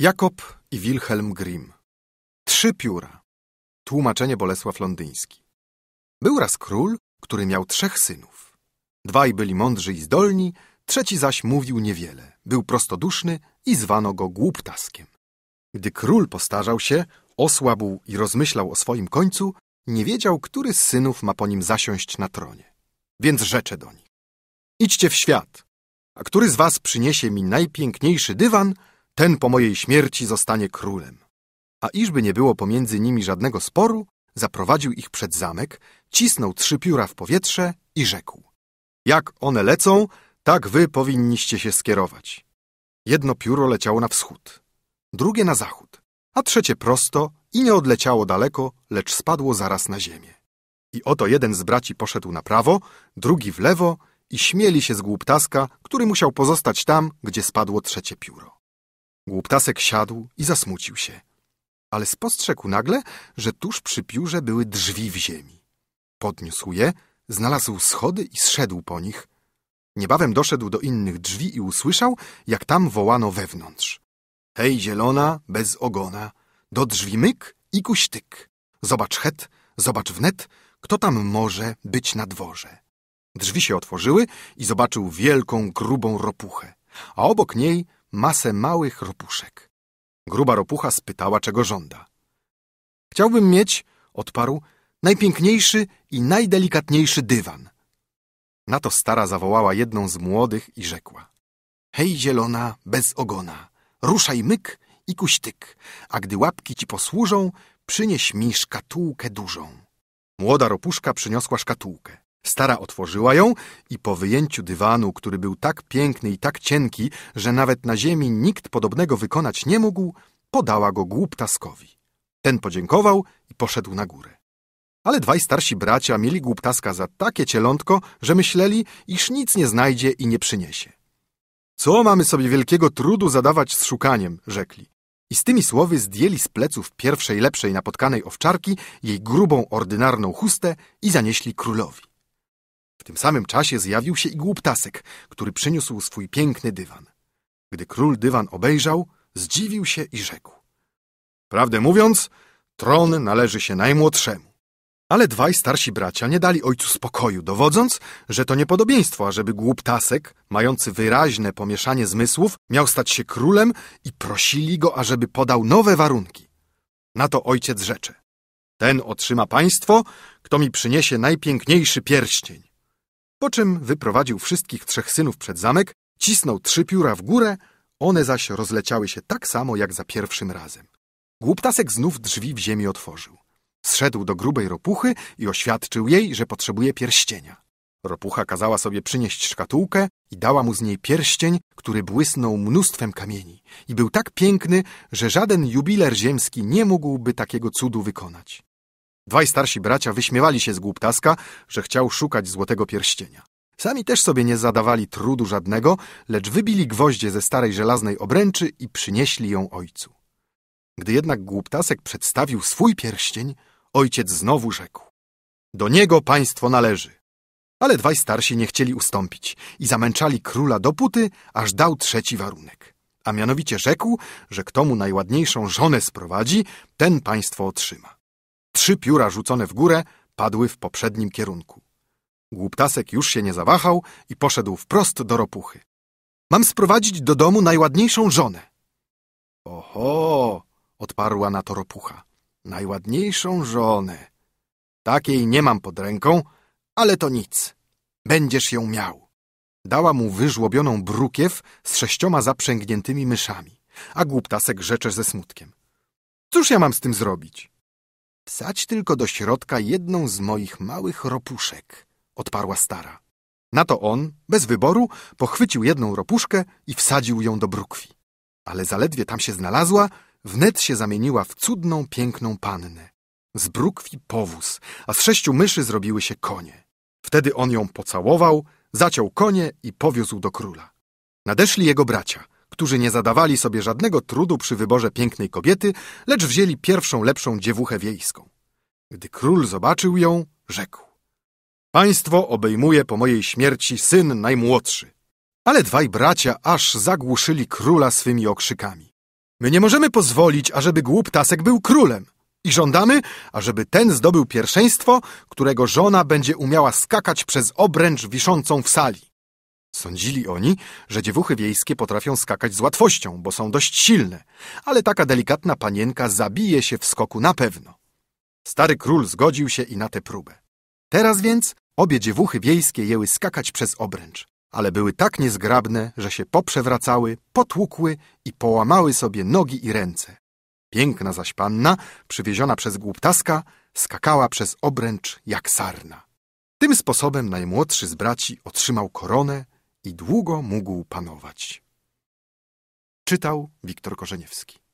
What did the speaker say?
Jakob i Wilhelm Grimm. Trzy pióra. Tłumaczenie Bolesław Londyński. Był raz król, który miał trzech synów. Dwaj byli mądrzy i zdolni, trzeci zaś mówił niewiele. Był prostoduszny i zwano go głuptaskiem. Gdy król postarzał się, osłabł i rozmyślał o swoim końcu, nie wiedział, który z synów ma po nim zasiąść na tronie. Więc rzecze do nich. Idźcie w świat, a który z was przyniesie mi najpiękniejszy dywan – ten po mojej śmierci zostanie królem. A iżby nie było pomiędzy nimi żadnego sporu, zaprowadził ich przed zamek, cisnął trzy pióra w powietrze i rzekł. Jak one lecą, tak wy powinniście się skierować. Jedno pióro leciało na wschód, drugie na zachód, a trzecie prosto i nie odleciało daleko, lecz spadło zaraz na ziemię. I oto jeden z braci poszedł na prawo, drugi w lewo i śmieli się z głuptaska, który musiał pozostać tam, gdzie spadło trzecie pióro. Głuptasek siadł i zasmucił się, ale spostrzegł nagle, że tuż przy piórze były drzwi w ziemi. Podniósł je, znalazł schody i zszedł po nich. Niebawem doszedł do innych drzwi i usłyszał, jak tam wołano wewnątrz. Hej, zielona, bez ogona, do drzwi myk i kuśtyk. Zobacz het, zobacz wnet, kto tam może być na dworze. Drzwi się otworzyły i zobaczył wielką, grubą ropuchę, a obok niej masę małych ropuszek. Gruba ropucha spytała, czego żąda. Chciałbym mieć, odparł, najpiękniejszy i najdelikatniejszy dywan. Na to stara zawołała jedną z młodych i rzekła. Hej zielona, bez ogona, ruszaj myk i kuśtyk, a gdy łapki ci posłużą, przynieś mi szkatułkę dużą. Młoda ropuszka przyniosła szkatułkę. Stara otworzyła ją i po wyjęciu dywanu, który był tak piękny i tak cienki, że nawet na ziemi nikt podobnego wykonać nie mógł, podała go głuptaskowi. Ten podziękował i poszedł na górę. Ale dwaj starsi bracia mieli głuptaska za takie cielątko, że myśleli, iż nic nie znajdzie i nie przyniesie. Co mamy sobie wielkiego trudu zadawać z szukaniem, rzekli. I z tymi słowy zdjęli z pleców pierwszej lepszej napotkanej owczarki jej grubą, ordynarną chustę i zanieśli królowi tym samym czasie zjawił się i głuptasek, który przyniósł swój piękny dywan. Gdy król dywan obejrzał, zdziwił się i rzekł. Prawdę mówiąc, tron należy się najmłodszemu. Ale dwaj starsi bracia nie dali ojcu spokoju, dowodząc, że to niepodobieństwo, ażeby głuptasek, mający wyraźne pomieszanie zmysłów, miał stać się królem i prosili go, ażeby podał nowe warunki. Na to ojciec rzecze. Ten otrzyma państwo, kto mi przyniesie najpiękniejszy pierścień. Po czym wyprowadził wszystkich trzech synów przed zamek, cisnął trzy pióra w górę, one zaś rozleciały się tak samo jak za pierwszym razem. Głuptasek znów drzwi w ziemi otworzył. Zszedł do grubej ropuchy i oświadczył jej, że potrzebuje pierścienia. Ropucha kazała sobie przynieść szkatułkę i dała mu z niej pierścień, który błysnął mnóstwem kamieni i był tak piękny, że żaden jubiler ziemski nie mógłby takiego cudu wykonać. Dwaj starsi bracia wyśmiewali się z głuptaska, że chciał szukać złotego pierścienia. Sami też sobie nie zadawali trudu żadnego, lecz wybili gwoździe ze starej żelaznej obręczy i przynieśli ją ojcu. Gdy jednak głuptasek przedstawił swój pierścień, ojciec znowu rzekł. Do niego państwo należy. Ale dwaj starsi nie chcieli ustąpić i zamęczali króla dopóty, aż dał trzeci warunek. A mianowicie rzekł, że kto mu najładniejszą żonę sprowadzi, ten państwo otrzyma. Trzy pióra rzucone w górę padły w poprzednim kierunku. Głuptasek już się nie zawahał i poszedł wprost do ropuchy. Mam sprowadzić do domu najładniejszą żonę. Oho, odparła na to ropucha. Najładniejszą żonę. Takiej nie mam pod ręką, ale to nic. Będziesz ją miał. Dała mu wyżłobioną brukiew z sześcioma zaprzęgniętymi myszami, a głuptasek rzecze ze smutkiem. Cóż ja mam z tym zrobić? Wsadź tylko do środka jedną z moich małych ropuszek, odparła stara. Na to on, bez wyboru, pochwycił jedną ropuszkę i wsadził ją do brukwi. Ale zaledwie tam się znalazła, wnet się zamieniła w cudną, piękną pannę. Z brukwi powóz, a z sześciu myszy zrobiły się konie. Wtedy on ją pocałował, zaciął konie i powiózł do króla. Nadeszli jego bracia – którzy nie zadawali sobie żadnego trudu przy wyborze pięknej kobiety, lecz wzięli pierwszą lepszą dziewuchę wiejską. Gdy król zobaczył ją, rzekł: Państwo obejmuje po mojej śmierci syn najmłodszy. Ale dwaj bracia aż zagłuszyli króla swymi okrzykami. My nie możemy pozwolić, ażeby głuptasek był królem. I żądamy, ażeby ten zdobył pierwszeństwo, którego żona będzie umiała skakać przez obręcz wiszącą w sali. Sądzili oni, że dziewuchy wiejskie potrafią skakać z łatwością, bo są dość silne, ale taka delikatna panienka zabije się w skoku na pewno. Stary król zgodził się i na tę próbę. Teraz więc obie dziewuchy wiejskie jęły skakać przez obręcz, ale były tak niezgrabne, że się poprzewracały, potłukły i połamały sobie nogi i ręce. Piękna zaś panna, przywieziona przez głuptaska, skakała przez obręcz jak sarna. Tym sposobem najmłodszy z braci otrzymał koronę, i długo mógł panować. Czytał Wiktor Korzeniewski.